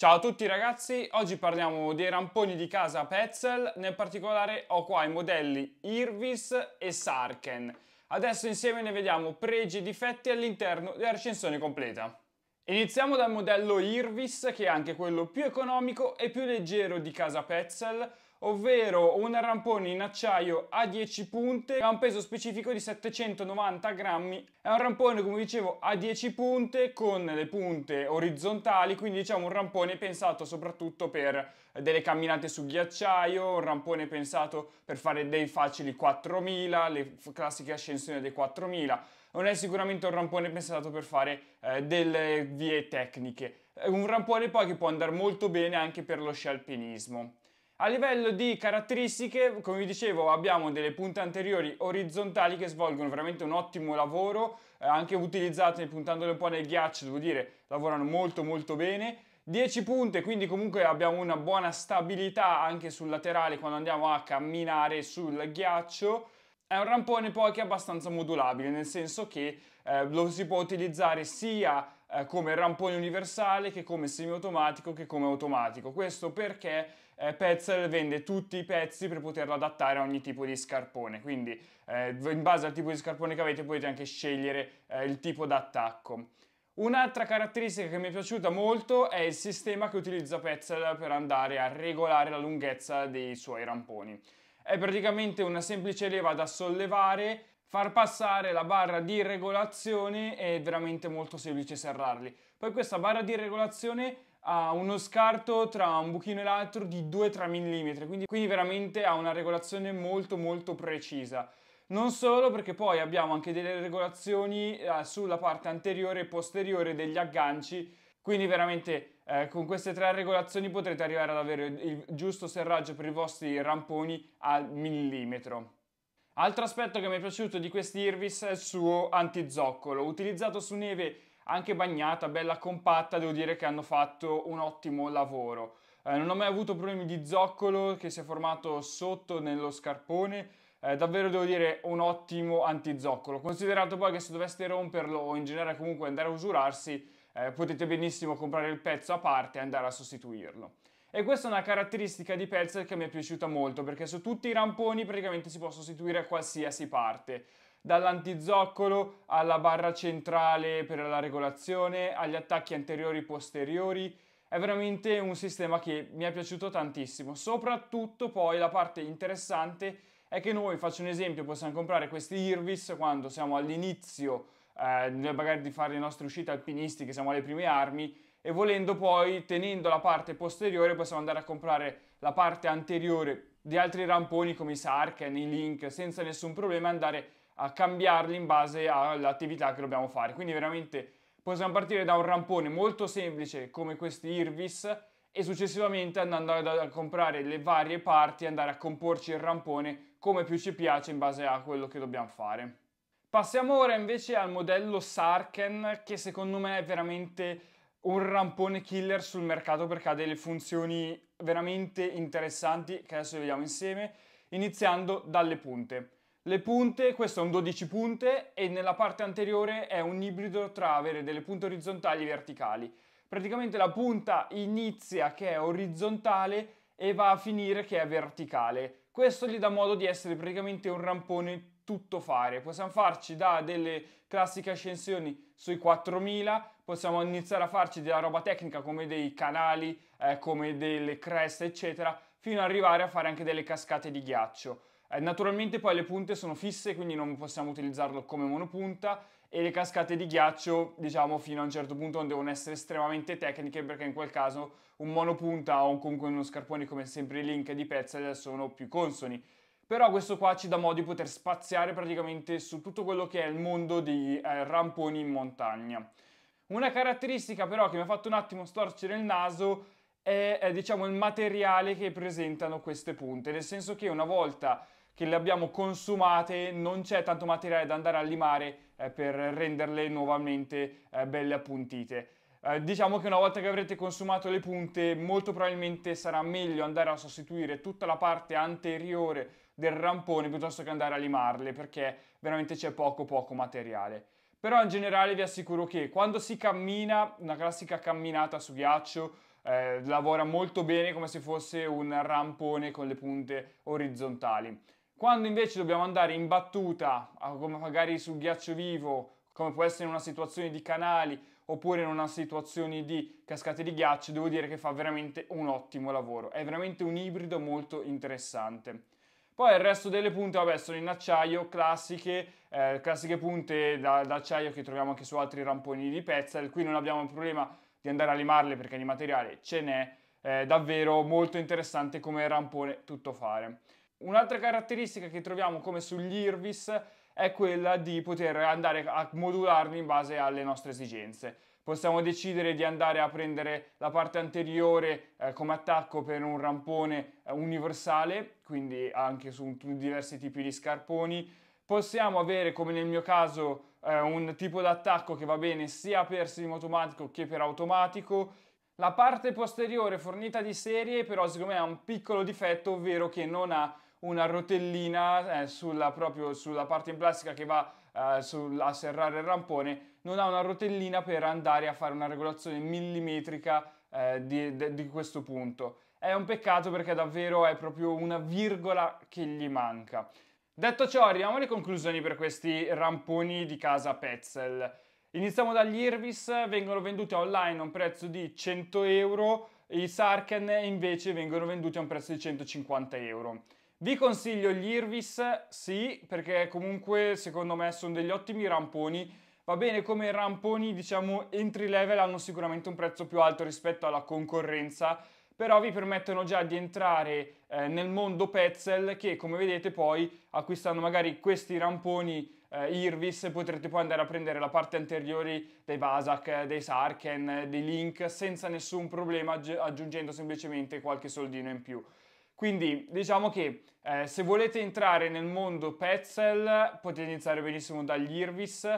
Ciao a tutti ragazzi, oggi parliamo dei ramponi di casa Petzl, nel particolare ho qua i modelli Irvis e Sarken. Adesso insieme ne vediamo pregi e difetti all'interno della recensione completa. Iniziamo dal modello Irvis che è anche quello più economico e più leggero di casa Petzl, ovvero un rampone in acciaio a 10 punte ha un peso specifico di 790 grammi. È un rampone, come dicevo, a 10 punte con le punte orizzontali, quindi diciamo un rampone pensato soprattutto per delle camminate su ghiacciaio, un rampone pensato per fare dei facili 4000, le classiche ascensioni dei 4000. Non è sicuramente un rampone pensato per fare eh, delle vie tecniche. È un rampone poi che può andare molto bene anche per lo sci alpinismo. A livello di caratteristiche, come vi dicevo, abbiamo delle punte anteriori orizzontali che svolgono veramente un ottimo lavoro, eh, anche utilizzate puntandole un po' nel ghiaccio, devo dire, lavorano molto molto bene. 10 punte, quindi comunque abbiamo una buona stabilità anche sul laterale quando andiamo a camminare sul ghiaccio. È un rampone poi che è abbastanza modulabile, nel senso che eh, lo si può utilizzare sia eh, come rampone universale, che come semiautomatico, che come automatico. Questo perché eh, Petzel vende tutti i pezzi per poterlo adattare a ogni tipo di scarpone, quindi eh, in base al tipo di scarpone che avete potete anche scegliere eh, il tipo d'attacco. Un'altra caratteristica che mi è piaciuta molto è il sistema che utilizza Petzel per andare a regolare la lunghezza dei suoi ramponi. È praticamente una semplice leva da sollevare Far passare la barra di regolazione è veramente molto semplice serrarli. Poi questa barra di regolazione ha uno scarto tra un buchino e l'altro di 2-3 mm, quindi, quindi veramente ha una regolazione molto molto precisa. Non solo perché poi abbiamo anche delle regolazioni eh, sulla parte anteriore e posteriore degli agganci, quindi veramente eh, con queste tre regolazioni potrete arrivare ad avere il giusto serraggio per i vostri ramponi al millimetro. Altro aspetto che mi è piaciuto di questi Irvis è il suo antizoccolo, utilizzato su neve anche bagnata, bella compatta, devo dire che hanno fatto un ottimo lavoro. Eh, non ho mai avuto problemi di zoccolo che si è formato sotto nello scarpone, eh, davvero devo dire un ottimo antizoccolo. Considerato poi che se doveste romperlo o in generale comunque andare a usurarsi, eh, potete benissimo comprare il pezzo a parte e andare a sostituirlo e questa è una caratteristica di Pelzer che mi è piaciuta molto perché su tutti i ramponi praticamente si può sostituire a qualsiasi parte dall'antizoccolo alla barra centrale per la regolazione agli attacchi anteriori e posteriori è veramente un sistema che mi è piaciuto tantissimo soprattutto poi la parte interessante è che noi faccio un esempio possiamo comprare questi Irvis quando siamo all'inizio eh, magari di fare le nostre uscite alpinistiche siamo alle prime armi e volendo poi tenendo la parte posteriore possiamo andare a comprare la parte anteriore di altri ramponi come i Sarken, i Link senza nessun problema andare a cambiarli in base all'attività che dobbiamo fare quindi veramente possiamo partire da un rampone molto semplice come questi Irvis e successivamente andando a, comprare le varie parti andare a comporci il rampone come più ci piace in base a quello che dobbiamo fare. Passiamo ora invece al modello Sarken che secondo me è veramente un rampone killer sul mercato perché ha delle funzioni veramente interessanti che adesso vediamo insieme, iniziando dalle punte. Le punte, questo è un 12 punte e nella parte anteriore è un ibrido tra avere delle punte orizzontali e verticali. Praticamente la punta inizia che è orizzontale e va a finire che è verticale. Questo gli dà modo di essere praticamente un rampone tutto fare. Possiamo farci da delle classiche ascensioni sui 4000, possiamo iniziare a farci della roba tecnica come dei canali, eh, come delle creste, eccetera, fino ad arrivare a fare anche delle cascate di ghiaccio. Eh, naturalmente poi le punte sono fisse, quindi non possiamo utilizzarlo come monopunta e le cascate di ghiaccio, diciamo, fino a un certo punto non devono essere estremamente tecniche perché in quel caso un monopunta o comunque uno scarpone come sempre link di pezza sono più consoni però questo qua ci dà modo di poter spaziare praticamente su tutto quello che è il mondo di eh, ramponi in montagna. Una caratteristica però che mi ha fatto un attimo storcere il naso è, è diciamo, il materiale che presentano queste punte, nel senso che una volta che le abbiamo consumate non c'è tanto materiale da andare a limare eh, per renderle nuovamente eh, belle appuntite. Eh, diciamo che una volta che avrete consumato le punte molto probabilmente sarà meglio andare a sostituire tutta la parte anteriore del rampone piuttosto che andare a limarle perché veramente c'è poco poco materiale. Però in generale vi assicuro che quando si cammina, una classica camminata su ghiaccio, eh, lavora molto bene come se fosse un rampone con le punte orizzontali. Quando invece dobbiamo andare in battuta, come magari sul ghiaccio vivo, come può essere in una situazione di canali oppure in una situazione di cascate di ghiaccio, devo dire che fa veramente un ottimo lavoro. È veramente un ibrido molto interessante. Poi il resto delle punte, vabbè, sono in acciaio, classiche, eh, classiche punte d'acciaio che troviamo anche su altri ramponi di Petzl, qui non abbiamo il problema di andare a limarle perché di materiale ce n'è, eh, davvero molto interessante come rampone tutto fare. Un'altra caratteristica che troviamo come sugli Irvis è quella di poter andare a modularli in base alle nostre esigenze. Possiamo decidere di andare a prendere la parte anteriore eh, come attacco per un rampone eh, universale, quindi anche su diversi tipi di scarponi, Possiamo avere, come nel mio caso, eh, un tipo d'attacco che va bene sia per semiautomatico che per automatico. La parte posteriore fornita di serie però secondo me ha un piccolo difetto, ovvero che non ha una rotellina eh, sulla, proprio sulla parte in plastica che va eh, sul, a serrare il rampone, non ha una rotellina per andare a fare una regolazione millimetrica eh, di, de, di questo punto. È un peccato perché davvero è proprio una virgola che gli manca. Detto ciò, arriviamo alle conclusioni per questi ramponi di casa Petzel. Iniziamo dagli Irvis, vengono venduti online a un prezzo di 100 euro, i Sarken invece vengono venduti a un prezzo di 150 euro. Vi consiglio gli Irvis, sì, perché comunque secondo me sono degli ottimi ramponi. Va bene come ramponi, diciamo, entry level hanno sicuramente un prezzo più alto rispetto alla concorrenza, però vi permettono già di entrare eh, nel mondo Petzl che come vedete poi acquistando magari questi ramponi eh, Irvis potrete poi andare a prendere la parte anteriore dei Vasak, dei Sarken, dei Link senza nessun problema aggiungendo semplicemente qualche soldino in più. Quindi diciamo che eh, se volete entrare nel mondo Petzl potete iniziare benissimo dagli Irvis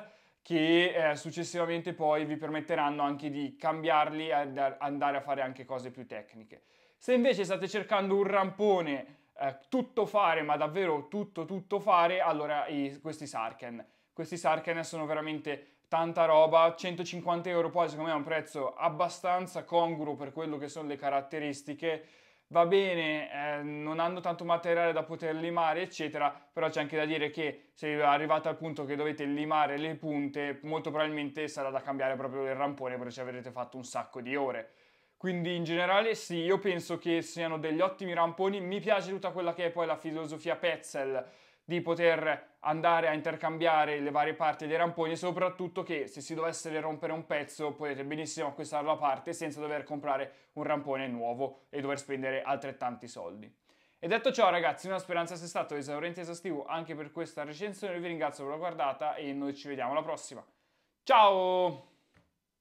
che eh, successivamente poi vi permetteranno anche di cambiarli e andare a fare anche cose più tecniche. Se invece state cercando un rampone eh, tutto fare, ma davvero tutto tutto fare, allora i, questi Sarken. Questi Sarken sono veramente tanta roba, 150 euro poi secondo me è un prezzo abbastanza congruo per quello che sono le caratteristiche va bene, eh, non hanno tanto materiale da poter limare, eccetera, però c'è anche da dire che se arrivate al punto che dovete limare le punte, molto probabilmente sarà da cambiare proprio il rampone perché ci avrete fatto un sacco di ore. Quindi in generale sì, io penso che siano degli ottimi ramponi, mi piace tutta quella che è poi la filosofia Petzel, di poter andare a intercambiare le varie parti dei ramponi soprattutto che se si dovesse rompere un pezzo potete benissimo acquistarlo a parte senza dover comprare un rampone nuovo e dover spendere altrettanti soldi. E detto ciò ragazzi, una speranza sia stato esauriente e esaustivo anche per questa recensione, vi ringrazio per la guardata e noi ci vediamo alla prossima. Ciao!